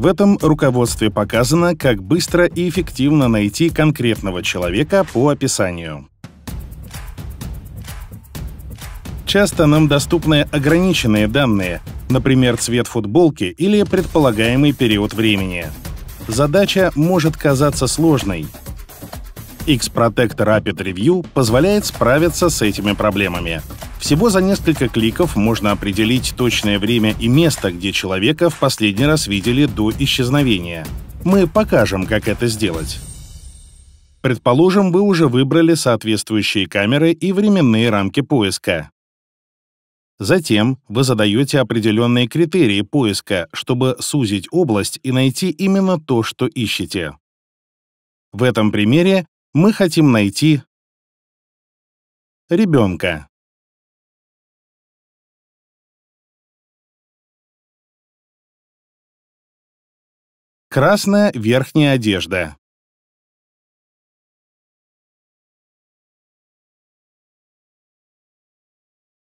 В этом руководстве показано, как быстро и эффективно найти конкретного человека по описанию. Часто нам доступны ограниченные данные, например, цвет футболки или предполагаемый период времени. Задача может казаться сложной. X-Protect Rapid Review позволяет справиться с этими проблемами. Всего за несколько кликов можно определить точное время и место, где человека в последний раз видели до исчезновения. Мы покажем, как это сделать. Предположим, вы уже выбрали соответствующие камеры и временные рамки поиска. Затем вы задаете определенные критерии поиска, чтобы сузить область и найти именно то, что ищете. В этом примере мы хотим найти ребенка. Красная верхняя одежда.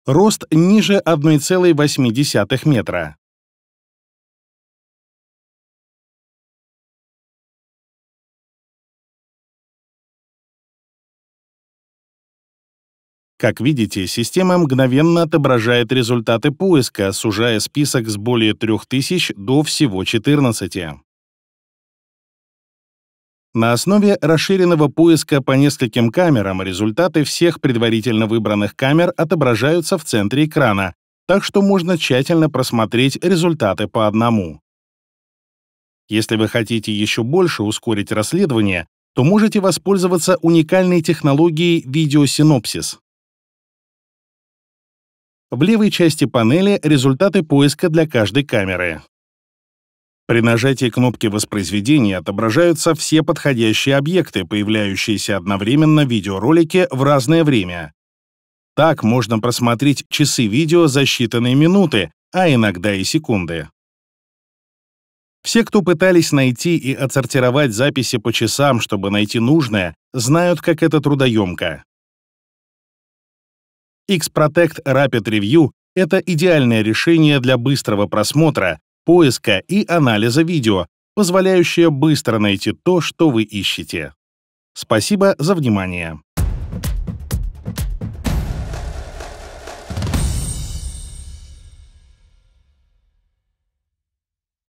Рост ниже 1,8 метра. Как видите, система мгновенно отображает результаты поиска, сужая список с более 3000 до всего 14. На основе расширенного поиска по нескольким камерам результаты всех предварительно выбранных камер отображаются в центре экрана, так что можно тщательно просмотреть результаты по одному. Если вы хотите еще больше ускорить расследование, то можете воспользоваться уникальной технологией видеосинопсис. В левой части панели результаты поиска для каждой камеры. При нажатии кнопки воспроизведения отображаются все подходящие объекты, появляющиеся одновременно в видеоролике в разное время. Так можно просмотреть часы видео за считанные минуты, а иногда и секунды. Все, кто пытались найти и отсортировать записи по часам, чтобы найти нужное, знают, как это трудоемко. X-Protect Rapid Review — это идеальное решение для быстрого просмотра, поиска и анализа видео, позволяющее быстро найти то, что вы ищете. Спасибо за внимание.